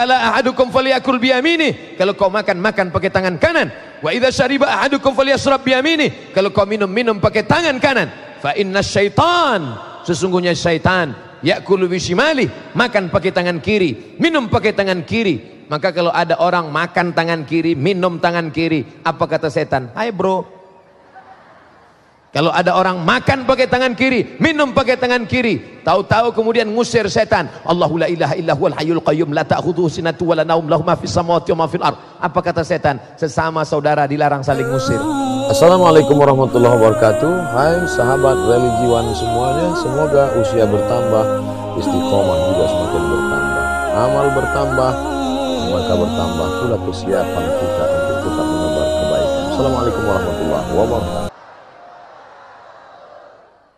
Kala ahadukum faliyakul biyamini. Kalau kau makan makan pakai tangan kanan. Wa idza syariba ahadukum falyashrab biyamini. Kalau kau minum minum pakai tangan kanan. Fa inna syaitan sesungguhnya syaitan yakulu bishimali makan pakai tangan kiri, minum pakai tangan kiri. Maka kalau ada orang makan tangan kiri, minum tangan kiri, apa kata setan? Hai bro, kalau ada orang makan pakai tangan kiri, minum pakai tangan kiri, tahu-tahu kemudian ngusir setan. Allahu la ilaha illa huwal hayyul qayyum la ta'khudhuhu sinatu wa naum lahu ma fis samawati wa ma fil ard. Apa kata setan? Sesama saudara dilarang saling ngusir. Assalamualaikum warahmatullahi wabarakatuh. Hai sahabat religiwan semuanya, semoga usia bertambah, istiqomah juga semakin bertambah. Amal bertambah, maka bertambah pula kesiapan kita untuk tetap menebar kebaikan. Assalamualaikum warahmatullahi wabarakatuh.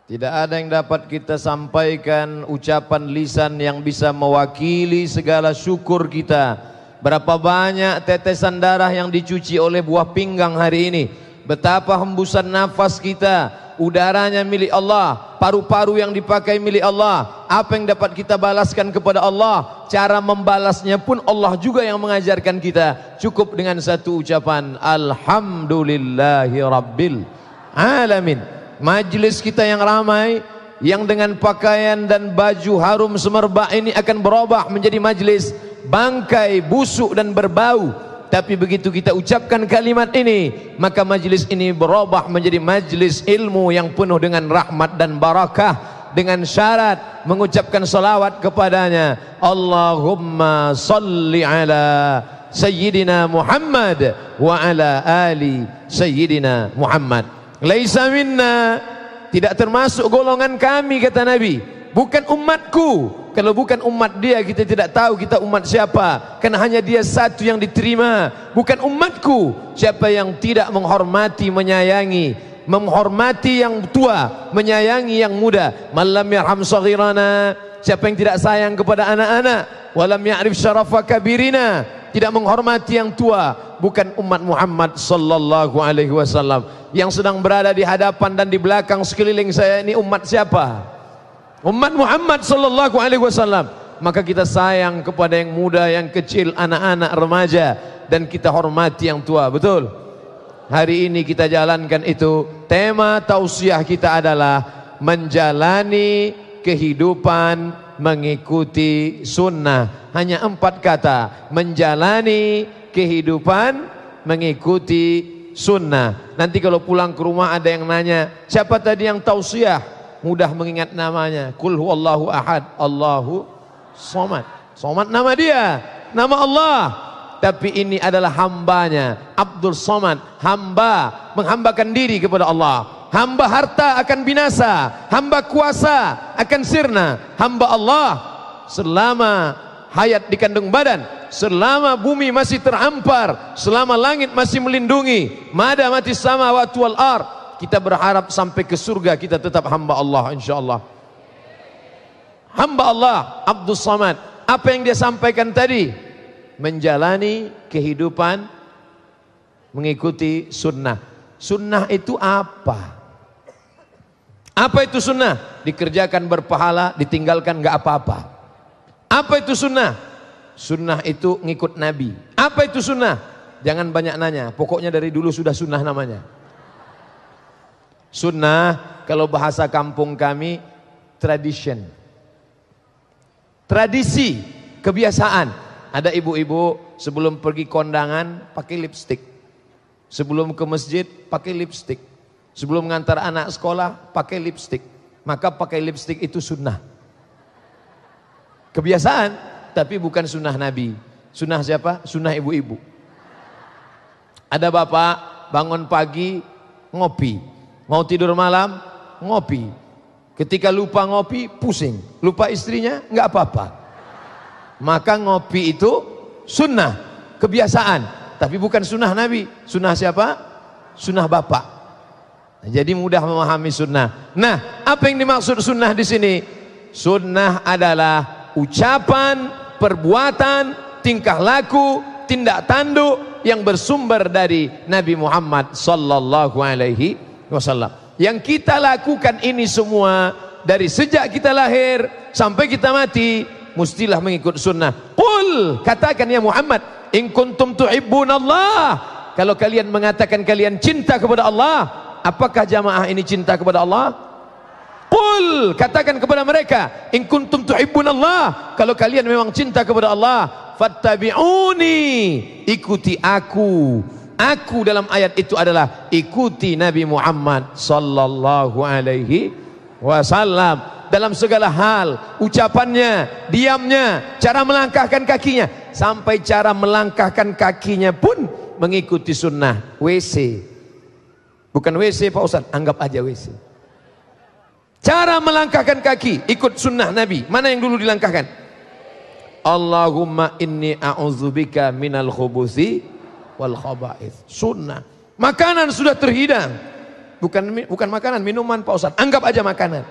Tidak ada yang dapat kita sampaikan ucapan lisan yang bisa mewakili segala syukur kita. Berapa banyak tetesan darah yang dicuci oleh buah pinggang hari ini. Betapa hembusan nafas kita, udaranya milik Allah, paru-paru yang dipakai milik Allah. Apa yang dapat kita balaskan kepada Allah? Cara membalasnya pun Allah juga yang mengajarkan kita. Cukup dengan satu ucapan, Alhamdulillahirabbil alamin. majlis kita yang ramai yang dengan pakaian dan baju harum semerbak ini akan berubah menjadi majlis bangkai, busuk dan berbau tapi begitu kita ucapkan kalimat ini maka majlis ini berubah menjadi majlis ilmu yang penuh dengan rahmat dan barakah dengan syarat mengucapkan salawat kepadanya Allahumma salli ala Sayyidina Muhammad wa ala ali Sayyidina Muhammad Laisa minna tidak termasuk golongan kami kata Nabi. Bukan umatku. Kalau bukan umat dia kita tidak tahu kita umat siapa. Karena hanya dia satu yang diterima. Bukan umatku. Siapa yang tidak menghormati, menyayangi, menghormati yang tua, menyayangi yang muda. Malam yarham saghirana. Siapa yang tidak sayang kepada anak-anak, walam ya'rif syarafa kabirina tidak menghormati yang tua, bukan umat Muhammad sallallahu alaihi wasallam. Yang sedang berada di hadapan dan di belakang sekeliling saya ini umat siapa? Umat Muhammad sallallahu alaihi wasallam. Maka kita sayang kepada yang muda, yang kecil, anak-anak, remaja dan kita hormati yang tua, betul? Hari ini kita jalankan itu. Tema tausiah kita adalah menjalani kehidupan mengikuti sunnah. Hanya empat kata, menjalani kehidupan mengikuti sunnah. Nanti kalau pulang ke rumah ada yang nanya, siapa tadi yang tausiah? Mudah mengingat namanya. Kul huwallahu ahad, Allahu somad. Somad nama dia, nama Allah. Tapi ini adalah hambanya, Abdul Somad, hamba, menghambakan diri kepada Allah hamba harta akan binasa, hamba kuasa akan sirna, hamba Allah selama hayat di kandung badan, selama bumi masih terhampar, selama langit masih melindungi, mada mati sama wa ar. Kita berharap sampai ke surga kita tetap hamba Allah insyaallah. Hamba Allah Abdul Samad, apa yang dia sampaikan tadi? Menjalani kehidupan mengikuti sunnah. Sunnah itu apa? Apa itu sunnah? Dikerjakan berpahala, ditinggalkan gak apa-apa. Apa itu sunnah? Sunnah itu ngikut Nabi. Apa itu sunnah? Jangan banyak nanya. Pokoknya dari dulu sudah sunnah namanya. Sunnah kalau bahasa kampung kami tradition. Tradisi, kebiasaan. Ada ibu-ibu sebelum pergi kondangan pakai lipstick. Sebelum ke masjid pakai lipstick Sebelum ngantar anak sekolah pakai lipstick. Maka pakai lipstick itu sunnah. Kebiasaan tapi bukan sunnah Nabi. Sunnah siapa? Sunnah ibu-ibu. Ada bapak bangun pagi ngopi. Mau tidur malam ngopi. Ketika lupa ngopi pusing. Lupa istrinya nggak apa-apa. Maka ngopi itu sunnah. Kebiasaan. Tapi bukan sunnah Nabi. Sunnah siapa? Sunnah bapak. Jadi mudah memahami sunnah. Nah, apa yang dimaksud sunnah di sini? Sunnah adalah ucapan, perbuatan, tingkah laku, tindak tanduk yang bersumber dari Nabi Muhammad sallallahu alaihi wasallam. Yang kita lakukan ini semua dari sejak kita lahir sampai kita mati mustilah mengikut sunnah. Qul katakan ya Muhammad, in kuntum Allah. Kalau kalian mengatakan kalian cinta kepada Allah, Apakah jamaah ini cinta kepada Allah? Qul katakan kepada mereka in kuntum Allah. kalau kalian memang cinta kepada Allah fattabi'uni ikuti aku aku dalam ayat itu adalah ikuti Nabi Muhammad sallallahu alaihi wasallam dalam segala hal ucapannya diamnya cara melangkahkan kakinya sampai cara melangkahkan kakinya pun mengikuti sunnah WC Bukan WC Pak Ustaz, anggap aja WC. Cara melangkahkan kaki ikut sunnah Nabi. Mana yang dulu dilangkahkan? Allahumma inni a'udzubika minal khubusi wal khaba'ith. Sunnah. Makanan sudah terhidang. Bukan bukan makanan, minuman Pak Ustaz. Anggap aja makanan.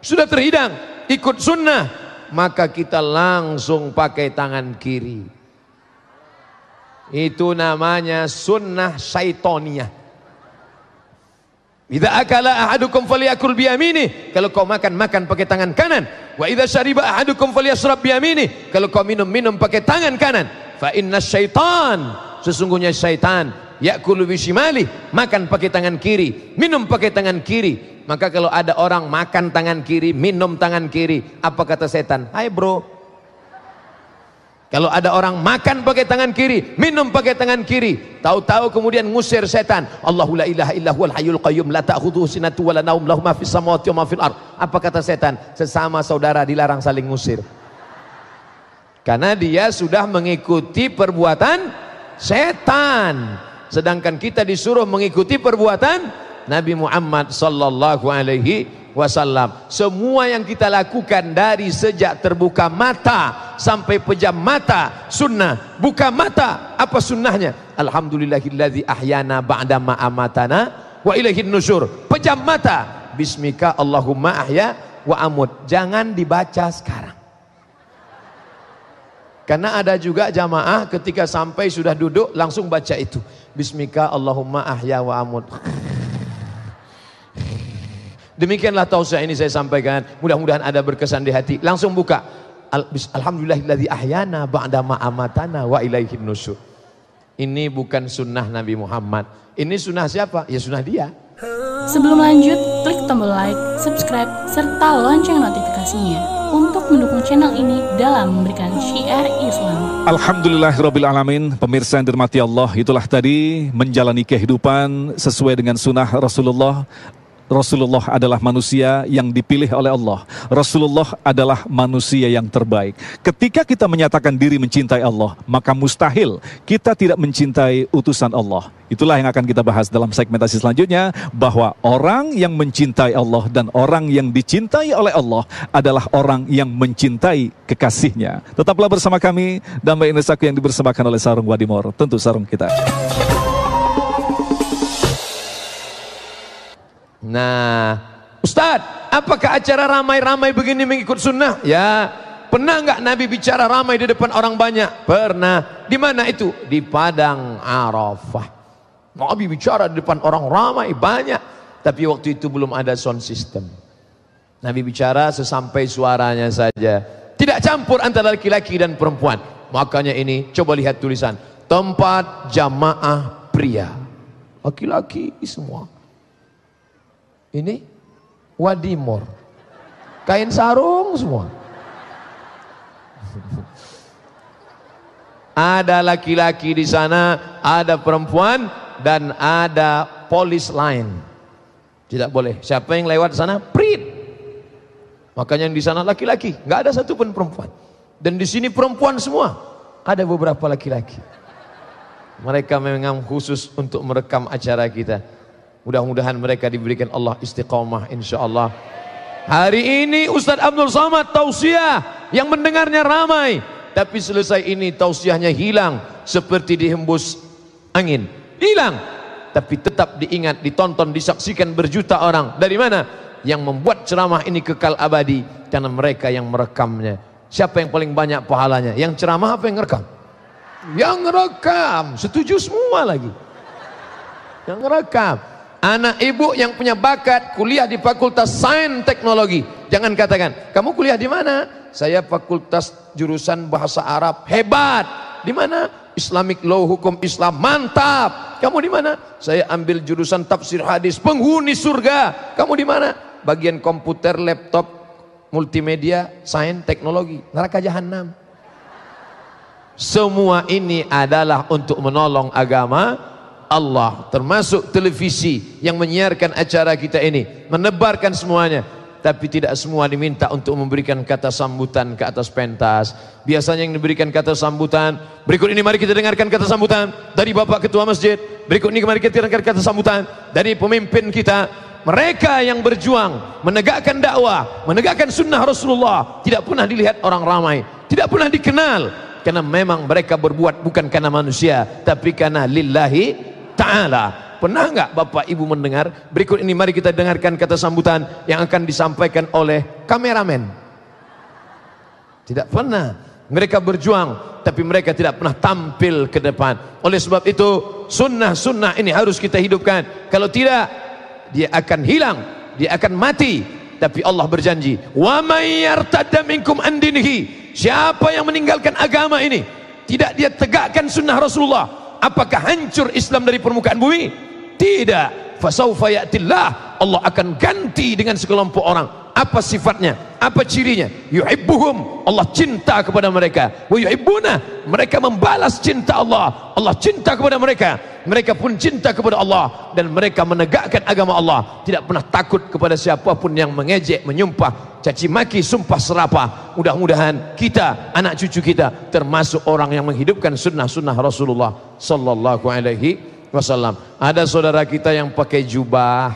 Sudah terhidang, ikut sunnah, maka kita langsung pakai tangan kiri. Itu namanya sunnah syaitoniah. Idza akala ahadukum falyakul biyaminih. Kalau kau makan makan pakai tangan kanan. Wa idza syariba ahadukum falyashrab biyaminih. Kalau kau minum minum pakai tangan kanan. Fa inna syaitan sesungguhnya syaitan yakulu bisimali makan pakai tangan kiri, minum pakai tangan kiri. Maka kalau ada orang makan tangan kiri, minum tangan kiri, apa kata setan? Hai bro, kalau ada orang makan pakai tangan kiri, minum pakai tangan kiri, tahu-tahu kemudian ngusir setan. Allahu la ilaha illa huwal hayyul qayyum la ta'khudhuhu sinatu wa naum lahu ma fis samawati wa ma fil ard. Apa kata setan? Sesama saudara dilarang saling ngusir. Karena dia sudah mengikuti perbuatan setan. Sedangkan kita disuruh mengikuti perbuatan Nabi Muhammad sallallahu alaihi wasallam. Semua yang kita lakukan dari sejak terbuka mata sampai pejam mata sunnah. Buka mata apa sunnahnya? Alhamdulillahilladzi ahyana ba'da ma amatana wa ilaihin nusyur. Pejam mata. Bismika Allahumma ahya wa amut. Jangan dibaca sekarang. Karena ada juga jamaah ketika sampai sudah duduk langsung baca itu. Bismika Allahumma ahya wa amut. Demikianlah tausiah ini saya sampaikan. Mudah-mudahan ada berkesan di hati. Langsung buka. Alhamdulillahilladzi ahyana ba'dama amatana wa ilaihin nusur. Ini bukan sunnah Nabi Muhammad. Ini sunnah siapa? Ya sunnah dia. Sebelum lanjut, klik tombol like, subscribe, serta lonceng notifikasinya untuk mendukung channel ini dalam memberikan syiar Islam. Alhamdulillah Alamin, pemirsa yang dirahmati Allah, itulah tadi menjalani kehidupan sesuai dengan sunnah Rasulullah Rasulullah adalah manusia yang dipilih oleh Allah. Rasulullah adalah manusia yang terbaik. Ketika kita menyatakan diri mencintai Allah, maka mustahil kita tidak mencintai utusan Allah. Itulah yang akan kita bahas dalam segmentasi selanjutnya bahwa orang yang mencintai Allah dan orang yang dicintai oleh Allah adalah orang yang mencintai kekasihnya. Tetaplah bersama kami dan Mbak Inesaku yang dibersembahkan oleh Sarung Wadimor. Tentu sarung kita. Nah, Ustadz, apakah acara ramai-ramai begini mengikut sunnah? Ya, pernah nggak Nabi bicara ramai di depan orang banyak? Pernah. Di mana itu? Di Padang Arafah. Nabi bicara di depan orang ramai banyak, tapi waktu itu belum ada sound system. Nabi bicara sesampai suaranya saja. Tidak campur antara laki-laki dan perempuan. Makanya ini, coba lihat tulisan. Tempat jamaah pria. Laki-laki semua. Ini Wadimor. Kain sarung semua. ada laki-laki di sana, ada perempuan dan ada polis lain. Tidak boleh. Siapa yang lewat sana? Prit. Makanya yang di sana laki-laki, nggak ada satupun perempuan. Dan di sini perempuan semua. Ada beberapa laki-laki. Mereka memang khusus untuk merekam acara kita. Mudah-mudahan mereka diberikan Allah istiqomah insya Allah. Hari ini Ustadz Abdul Somad tausiah yang mendengarnya ramai. Tapi selesai ini tausiahnya hilang seperti dihembus angin. Hilang. Tapi tetap diingat, ditonton, disaksikan berjuta orang. Dari mana? Yang membuat ceramah ini kekal abadi. Karena mereka yang merekamnya. Siapa yang paling banyak pahalanya? Yang ceramah apa yang ngerekam? Yang rekam. Setuju semua lagi. Yang rekam. Anak ibu yang punya bakat kuliah di Fakultas Sains Teknologi. Jangan katakan, "Kamu kuliah di mana?" "Saya Fakultas jurusan Bahasa Arab." Hebat. Di mana? Islamic Law Hukum Islam. Mantap. Kamu di mana? Saya ambil jurusan tafsir hadis, penghuni surga. Kamu di mana? Bagian komputer, laptop, multimedia, sains, teknologi. Neraka jahanam. Semua ini adalah untuk menolong agama Allah termasuk televisi yang menyiarkan acara kita ini menebarkan semuanya tapi tidak semua diminta untuk memberikan kata sambutan ke atas pentas biasanya yang diberikan kata sambutan berikut ini mari kita dengarkan kata sambutan dari Bapak Ketua Masjid berikut ini mari kita dengarkan kata sambutan dari pemimpin kita mereka yang berjuang menegakkan dakwah menegakkan sunnah Rasulullah tidak pernah dilihat orang ramai tidak pernah dikenal karena memang mereka berbuat bukan karena manusia tapi karena lillahi Ta'ala. Pernah nggak Bapak Ibu mendengar? Berikut ini mari kita dengarkan kata sambutan yang akan disampaikan oleh kameramen. Tidak pernah. Mereka berjuang tapi mereka tidak pernah tampil ke depan. Oleh sebab itu sunnah-sunnah ini harus kita hidupkan. Kalau tidak dia akan hilang, dia akan mati. Tapi Allah berjanji, "Wa may yartadda minkum an dinihi." Siapa yang meninggalkan agama ini, tidak dia tegakkan sunnah Rasulullah, Apakah hancur Islam dari permukaan bumi? Tidak. fasaufa ya'tillah Allah akan ganti dengan sekelompok orang apa sifatnya apa cirinya yuhibbuhum Allah cinta kepada mereka wa yuhibbuna mereka membalas cinta Allah Allah cinta kepada mereka mereka pun cinta kepada Allah dan mereka menegakkan agama Allah tidak pernah takut kepada siapapun yang mengejek menyumpah caci maki sumpah serapah mudah-mudahan kita anak cucu kita termasuk orang yang menghidupkan sunnah-sunnah Rasulullah sallallahu alaihi wasallam. Ada saudara kita yang pakai jubah,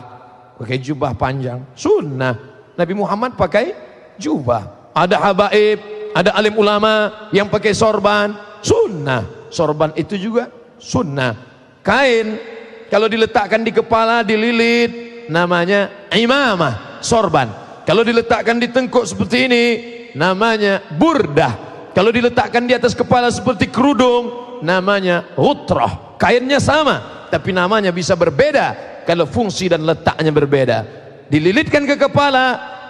pakai jubah panjang, sunnah. Nabi Muhammad pakai jubah. Ada habaib, ada alim ulama yang pakai sorban, sunnah. Sorban itu juga sunnah. Kain kalau diletakkan di kepala dililit namanya imamah, sorban. Kalau diletakkan di tengkuk seperti ini namanya burdah. Kalau diletakkan di atas kepala seperti kerudung namanya hutrah. Kainnya sama, tapi namanya bisa berbeda kalau fungsi dan letaknya berbeda. Dililitkan ke kepala,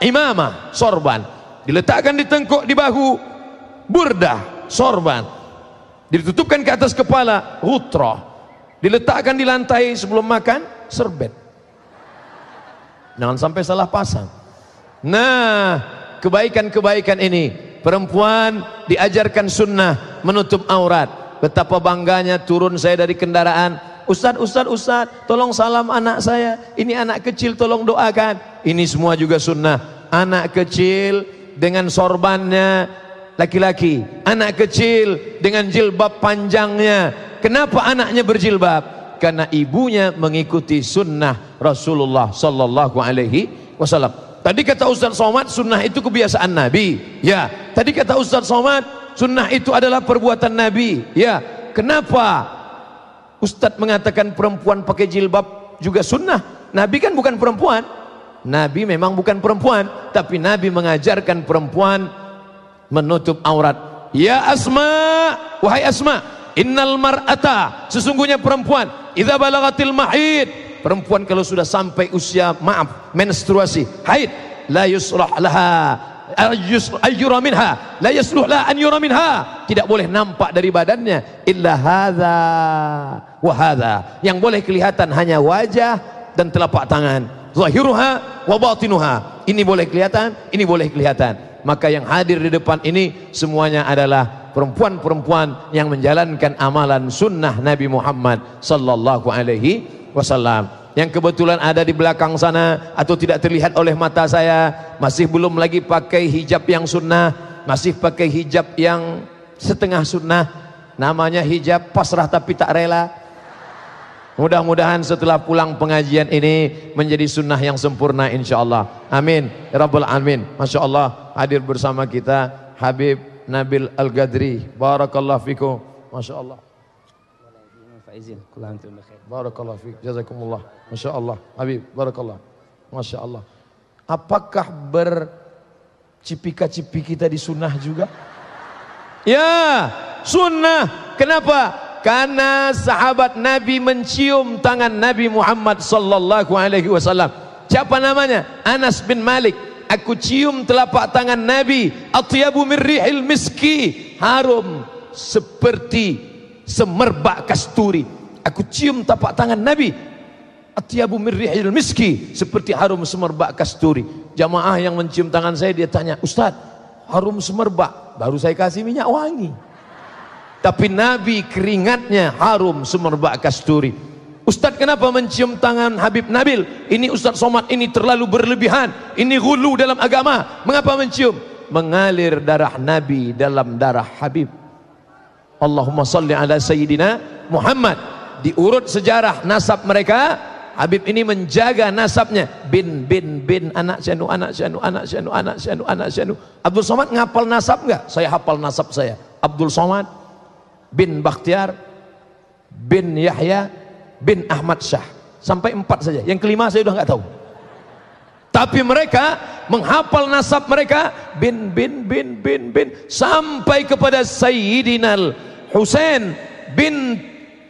imamah, sorban. Diletakkan di tengkuk, di bahu, burdah, sorban. Ditutupkan ke atas kepala, hutroh. Diletakkan di lantai sebelum makan, serbet. Jangan sampai salah pasang. Nah, kebaikan-kebaikan ini perempuan diajarkan sunnah menutup aurat betapa bangganya turun saya dari kendaraan. Ustaz, Ustaz, Ustaz, tolong salam anak saya. Ini anak kecil, tolong doakan. Ini semua juga sunnah. Anak kecil dengan sorbannya laki-laki. Anak kecil dengan jilbab panjangnya. Kenapa anaknya berjilbab? Karena ibunya mengikuti sunnah Rasulullah Sallallahu Alaihi Wasallam. Tadi kata Ustaz Somad, sunnah itu kebiasaan Nabi. Ya, tadi kata Ustaz Somad, Sunnah itu adalah perbuatan Nabi. Ya, kenapa Ustadz mengatakan perempuan pakai jilbab juga sunnah? Nabi kan bukan perempuan. Nabi memang bukan perempuan, tapi Nabi mengajarkan perempuan menutup aurat. Ya Asma, wahai Asma, innal mar'ata, sesungguhnya perempuan, idza balagatil mahid, perempuan kalau sudah sampai usia maaf menstruasi, haid, la yusrah laha, ayyura minha la yasluh la an yura minha tidak boleh nampak dari badannya illa hadza wa hadza yang boleh kelihatan hanya wajah dan telapak tangan zahiruha wa batinuha ini boleh kelihatan ini boleh kelihatan maka yang hadir di depan ini semuanya adalah perempuan-perempuan yang menjalankan amalan sunnah Nabi Muhammad sallallahu alaihi wasallam yang kebetulan ada di belakang sana atau tidak terlihat oleh mata saya masih belum lagi pakai hijab yang sunnah masih pakai hijab yang setengah sunnah namanya hijab pasrah tapi tak rela mudah-mudahan setelah pulang pengajian ini menjadi sunnah yang sempurna insyaallah amin ya rabbal masya Allah hadir bersama kita Habib Nabil Al-Gadri barakallahu fikum Allah faizin. Kul antum bikhair. Barakallahu fiik. Jazakumullah. Masyaallah. Habib, barakallah. Masyaallah. Apakah bercipika-cipiki tadi sunnah juga? Ya, sunnah. Kenapa? Karena sahabat Nabi mencium tangan Nabi Muhammad sallallahu alaihi wasallam. Siapa namanya? Anas bin Malik. Aku cium telapak tangan Nabi. Atyabu min miski. Harum seperti semerbak kasturi. Aku cium tapak tangan Nabi. Atyabu mirrihil miski. Seperti harum semerbak kasturi. Jamaah yang mencium tangan saya dia tanya, Ustaz, harum semerbak. Baru saya kasih minyak wangi. Tapi Nabi keringatnya harum semerbak kasturi. Ustadz kenapa mencium tangan Habib Nabil? Ini Ustadz Somad ini terlalu berlebihan. Ini hulu dalam agama. Mengapa mencium? Mengalir darah Nabi dalam darah Habib. Allahumma salli ala sayyidina Muhammad diurut sejarah nasab mereka Habib ini menjaga nasabnya bin bin bin anak syanu anak syanu anak syanu anak syanu anak syanu Abdul Somad ngapal nasab enggak saya hafal nasab saya Abdul Somad bin Bakhtiar bin Yahya bin Ahmad Syah sampai empat saja yang kelima saya udah nggak tahu tapi mereka menghafal nasab mereka bin bin bin bin bin sampai kepada Sayyidinal Husain bin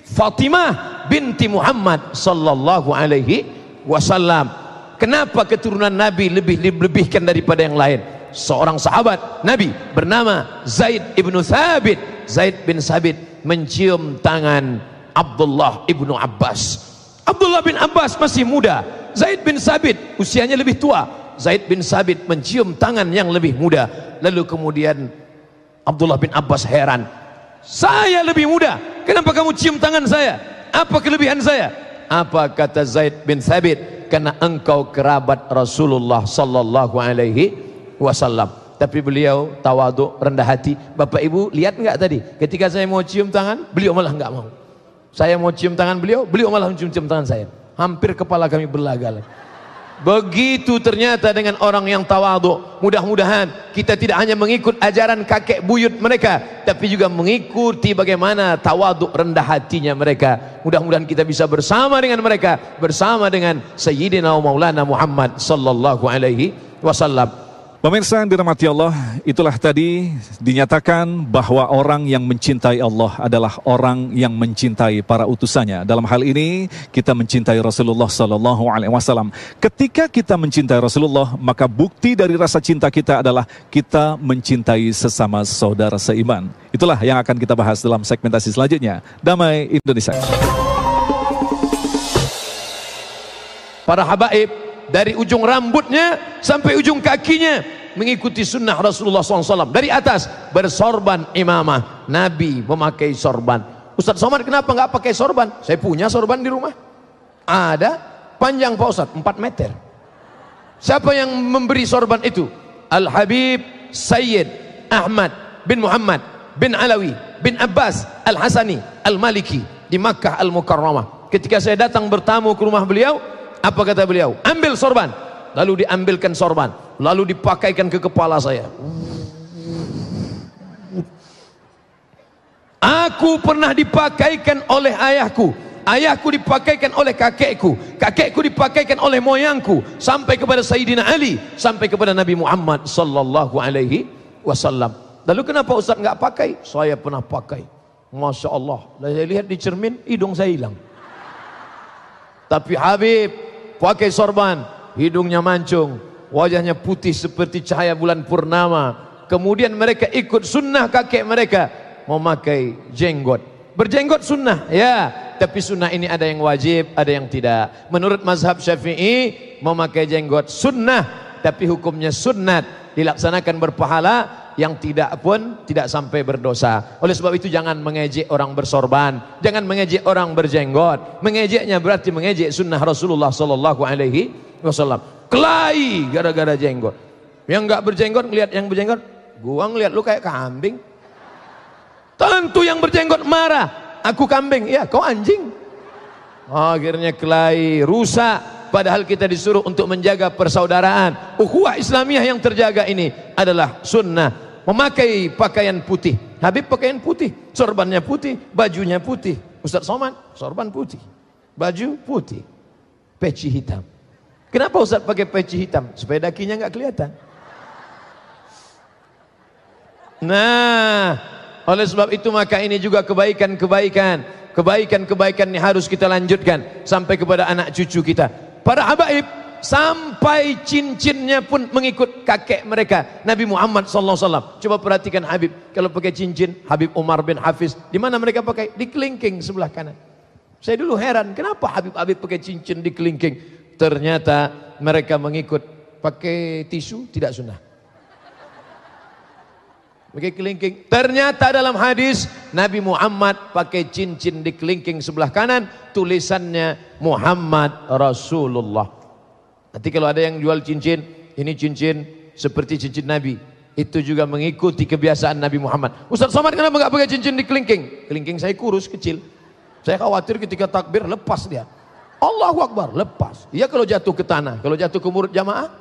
Fatimah binti Muhammad sallallahu alaihi wasallam. Kenapa keturunan Nabi lebih dilebihkan daripada yang lain? Seorang sahabat Nabi bernama Zaid ibnu Thabit. Zaid bin Thabit mencium tangan Abdullah ibnu Abbas. Abdullah bin Abbas masih muda. Zaid bin Thabit usianya lebih tua. Zaid bin Thabit mencium tangan yang lebih muda. Lalu kemudian Abdullah bin Abbas heran, saya lebih muda kenapa kamu cium tangan saya apa kelebihan saya apa kata Zaid bin Thabit karena engkau kerabat Rasulullah sallallahu alaihi wasallam tapi beliau tawaduk rendah hati Bapak Ibu lihat enggak tadi ketika saya mau cium tangan beliau malah enggak mau saya mau cium tangan beliau beliau malah mencium cium tangan saya hampir kepala kami berlagak Begitu ternyata dengan orang yang tawadu Mudah-mudahan kita tidak hanya mengikut ajaran kakek buyut mereka Tapi juga mengikuti bagaimana tawadu rendah hatinya mereka Mudah-mudahan kita bisa bersama dengan mereka Bersama dengan Sayyidina wa Maulana Muhammad Sallallahu alaihi wasallam Pemirsa yang dirahmati Allah, itulah tadi dinyatakan bahwa orang yang mencintai Allah adalah orang yang mencintai para utusannya. Dalam hal ini kita mencintai Rasulullah Sallallahu Alaihi Wasallam. Ketika kita mencintai Rasulullah, maka bukti dari rasa cinta kita adalah kita mencintai sesama saudara seiman. Itulah yang akan kita bahas dalam segmentasi selanjutnya. Damai Indonesia. Para habaib dari ujung rambutnya sampai ujung kakinya mengikuti sunnah Rasulullah SAW dari atas bersorban imamah Nabi memakai sorban Ustaz Somad kenapa nggak pakai sorban saya punya sorban di rumah ada panjang Pak Ustaz 4 meter siapa yang memberi sorban itu Al-Habib Sayyid Ahmad bin Muhammad bin Alawi bin Abbas Al-Hasani Al-Maliki di Makkah Al-Mukarramah ketika saya datang bertamu ke rumah beliau apa kata beliau? Ambil sorban. Lalu diambilkan sorban. Lalu dipakaikan ke kepala saya. Aku pernah dipakaikan oleh ayahku. Ayahku dipakaikan oleh kakekku, kakekku dipakaikan oleh moyangku sampai kepada Sayyidina Ali, sampai kepada Nabi Muhammad sallallahu alaihi wasallam. Lalu kenapa Ustaz enggak pakai? Saya pernah pakai. Masya Allah. Saya lihat di cermin, hidung saya hilang. Tapi Habib, pakai sorban, hidungnya mancung, wajahnya putih seperti cahaya bulan purnama. Kemudian mereka ikut sunnah kakek mereka memakai jenggot. Berjenggot sunnah, ya. Tapi sunnah ini ada yang wajib, ada yang tidak. Menurut mazhab syafi'i, memakai jenggot sunnah. Tapi hukumnya sunnat, dilaksanakan berpahala, yang tidak pun tidak sampai berdosa. Oleh sebab itu jangan mengejek orang bersorban, jangan mengejek orang berjenggot. Mengejeknya berarti mengejek sunnah Rasulullah sallallahu alaihi wasallam. Kelai gara-gara jenggot. Yang nggak berjenggot ngelihat yang berjenggot, gua ngelihat lu kayak kambing. Tentu yang berjenggot marah, aku kambing, ya kau anjing. Akhirnya kelai, rusak, Padahal kita disuruh untuk menjaga persaudaraan. Ukhuwah Islamiyah yang terjaga ini adalah sunnah memakai pakaian putih. Habib pakaian putih, sorbannya putih, bajunya putih. Ustaz Somad, sorban putih, baju putih, peci hitam. Kenapa Ustaz pakai peci hitam? Supaya dakinya nggak kelihatan. Nah, oleh sebab itu maka ini juga kebaikan-kebaikan. Kebaikan-kebaikan ini harus kita lanjutkan sampai kepada anak cucu kita. Para habaib sampai cincinnya pun mengikut kakek mereka Nabi Muhammad SAW coba perhatikan Habib kalau pakai cincin Habib Umar bin Hafiz di mana mereka pakai di kelingking sebelah kanan saya dulu heran kenapa Habib Habib pakai cincin di kelingking ternyata mereka mengikut pakai tisu tidak sunnah pakai kelingking ternyata dalam hadis Nabi Muhammad pakai cincin di kelingking sebelah kanan tulisannya Muhammad Rasulullah Nanti kalau ada yang jual cincin, ini cincin seperti cincin Nabi. Itu juga mengikuti kebiasaan Nabi Muhammad. Ustaz Somad kenapa nggak pakai cincin di kelingking? Kelingking saya kurus kecil. Saya khawatir ketika takbir lepas dia. Allahu Akbar lepas. Iya kalau jatuh ke tanah, kalau jatuh ke murid jamaah.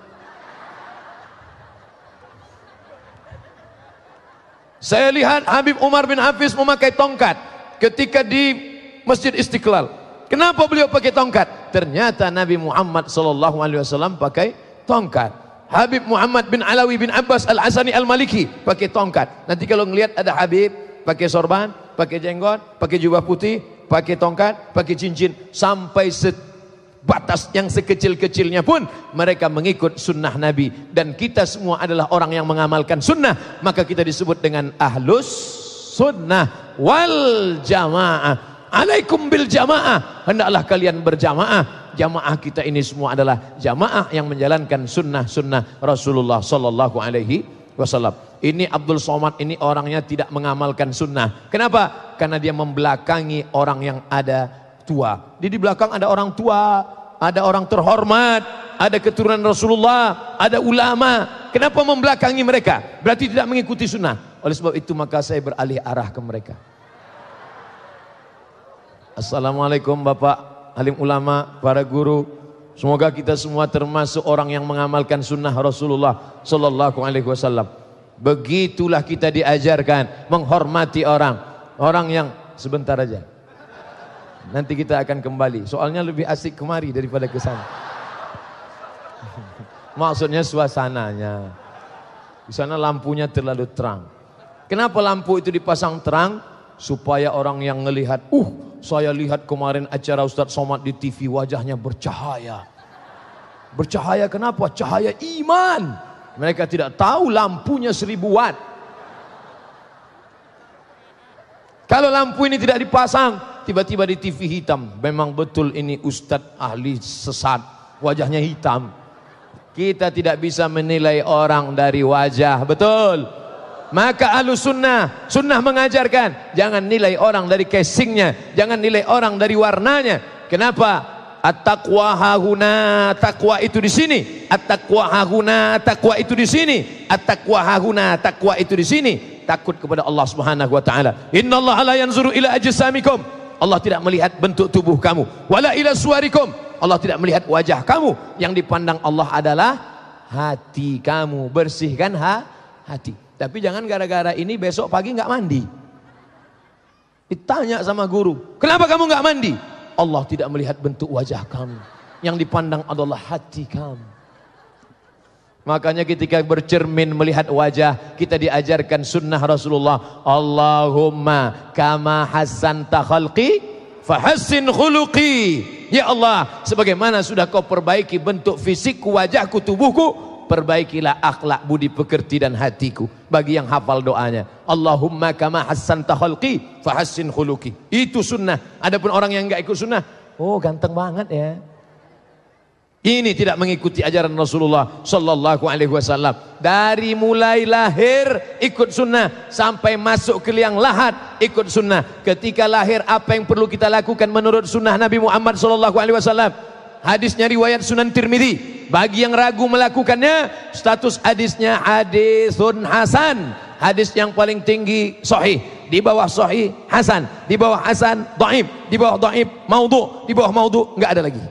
Saya lihat Habib Umar bin Hafiz memakai tongkat ketika di Masjid Istiqlal. Kenapa beliau pakai tongkat? ternyata Nabi Muhammad sallallahu alaihi wasallam pakai tongkat. Habib Muhammad bin Alawi bin Abbas Al-Asani Al-Maliki pakai tongkat. Nanti kalau ngelihat ada Habib pakai sorban, pakai jenggot, pakai jubah putih, pakai tongkat, pakai cincin sampai batas yang sekecil-kecilnya pun mereka mengikut sunnah Nabi dan kita semua adalah orang yang mengamalkan sunnah maka kita disebut dengan ahlus sunnah wal jamaah alaikum bil jamaah. Hendaklah kalian berjamaah. Jamaah kita ini semua adalah jamaah yang menjalankan sunnah-sunnah Rasulullah sallallahu alaihi wasallam. Ini Abdul Somad ini orangnya tidak mengamalkan sunnah. Kenapa? Karena dia membelakangi orang yang ada tua. Di di belakang ada orang tua, ada orang terhormat, ada keturunan Rasulullah, ada ulama. Kenapa membelakangi mereka? Berarti tidak mengikuti sunnah. Oleh sebab itu maka saya beralih arah ke mereka. Assalamualaikum Bapak alim ulama, para guru. Semoga kita semua termasuk orang yang mengamalkan sunnah Rasulullah Sallallahu Alaihi Wasallam. Begitulah kita diajarkan menghormati orang, orang yang sebentar aja. Nanti kita akan kembali. Soalnya lebih asik kemari daripada ke sana. Maksudnya suasananya. Di sana lampunya terlalu terang. Kenapa lampu itu dipasang terang? Supaya orang yang melihat, uh, saya lihat kemarin acara Ustadz Somad di TV wajahnya bercahaya. Bercahaya kenapa? Cahaya iman. Mereka tidak tahu lampunya seribu watt. Kalau lampu ini tidak dipasang, tiba-tiba di TV hitam. Memang betul ini Ustadz ahli sesat. Wajahnya hitam. Kita tidak bisa menilai orang dari wajah, betul? Maka alus sunnah, sunnah mengajarkan. Jangan nilai orang dari casingnya. Jangan nilai orang dari warnanya. Kenapa? At-taqwa hahuna, takwa itu di sini. At-taqwa hahuna, takwa itu di sini. At-taqwa hahuna, takwa itu di sini. Takut kepada Allah Subhanahu wa taala. Innallaha la yanzuru ila ajsamikum. Allah tidak melihat bentuk tubuh kamu. Wala ila suwarikum. Allah tidak melihat wajah kamu. Yang dipandang Allah adalah hati kamu. Bersihkan ha hati. Tapi jangan gara-gara ini besok pagi nggak mandi. Ditanya sama guru, kenapa kamu nggak mandi? Allah tidak melihat bentuk wajah kamu. Yang dipandang adalah hati kamu. Makanya ketika bercermin melihat wajah kita diajarkan sunnah Rasulullah Allahumma kama hasan takhalqi fahassin khuluqi Ya Allah sebagaimana sudah kau perbaiki bentuk fisik wajahku tubuhku perbaikilah akhlak budi pekerti dan hatiku bagi yang hafal doanya Allahumma kama hassan taholki, fahassin khuluki itu sunnah adapun orang yang enggak ikut sunnah oh ganteng banget ya ini tidak mengikuti ajaran Rasulullah Sallallahu Alaihi Wasallam. Dari mulai lahir ikut sunnah sampai masuk ke liang lahat ikut sunnah. Ketika lahir apa yang perlu kita lakukan menurut sunnah Nabi Muhammad Sallallahu Alaihi Wasallam? Hadisnya riwayat Sunan Tirmidzi. Bagi yang ragu melakukannya, status hadisnya hadisun hasan. Hadis yang paling tinggi sahih. Di bawah sahih hasan, di bawah hasan dhaif, di bawah dhaif maudhu, di bawah maudhu enggak ada lagi.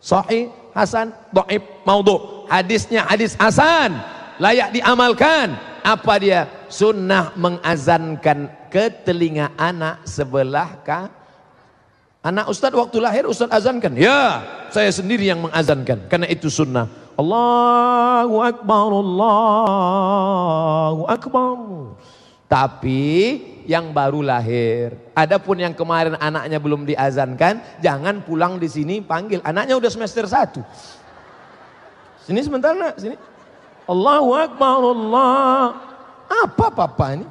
Sahih, hasan, dhaif, maudhu. Hadisnya hadis hasan, layak diamalkan. Apa dia? Sunnah mengazankan ke telinga anak sebelah Anak Ustaz waktu lahir Ustaz azankan. Ya, saya sendiri yang mengazankan. Karena itu sunnah. Allahu Akbar, Allahu Akbar. Tapi yang baru lahir. Adapun yang kemarin anaknya belum diazankan, jangan pulang di sini panggil. Anaknya udah semester 1. Sini sebentar nak, sini. Allahu Akbar, Allah. Apa papa ini?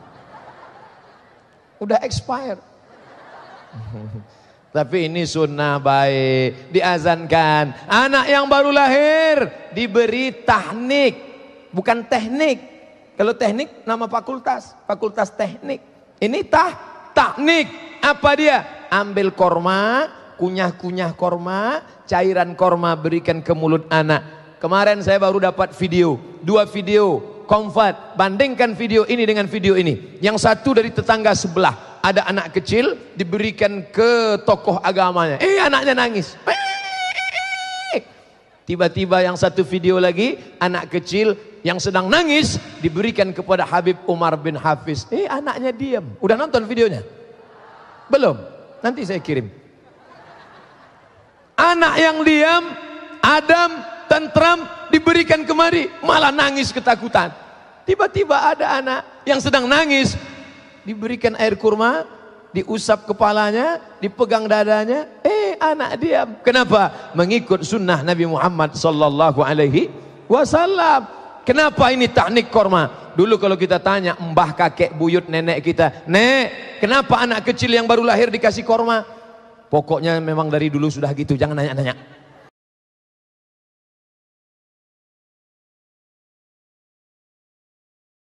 Udah expired. Tapi ini sunnah baik. Diazankan. Anak yang baru lahir diberi teknik. Bukan teknik. Kalau teknik nama fakultas. Fakultas teknik. Ini tah teknik. Apa dia? Ambil korma, kunyah-kunyah korma, cairan korma berikan ke mulut anak. Kemarin saya baru dapat video, dua video comfort. Bandingkan video ini dengan video ini. Yang satu dari tetangga sebelah. Ada anak kecil diberikan ke tokoh agamanya. Eh anaknya nangis. Tiba-tiba yang satu video lagi. Anak kecil yang sedang nangis. Diberikan kepada Habib Umar bin Hafiz. Eh anaknya diam. Udah nonton videonya? Belum. Nanti saya kirim. Anak yang diam. Adam tentram diberikan kemari malah nangis ketakutan. Tiba-tiba ada anak yang sedang nangis diberikan air kurma, diusap kepalanya, dipegang dadanya, eh anak diam. Kenapa? Mengikut sunnah Nabi Muhammad sallallahu alaihi wasallam. Kenapa ini teknik kurma Dulu kalau kita tanya mbah kakek buyut nenek kita, "Nek, kenapa anak kecil yang baru lahir dikasih korma?" Pokoknya memang dari dulu sudah gitu, jangan nanya-nanya.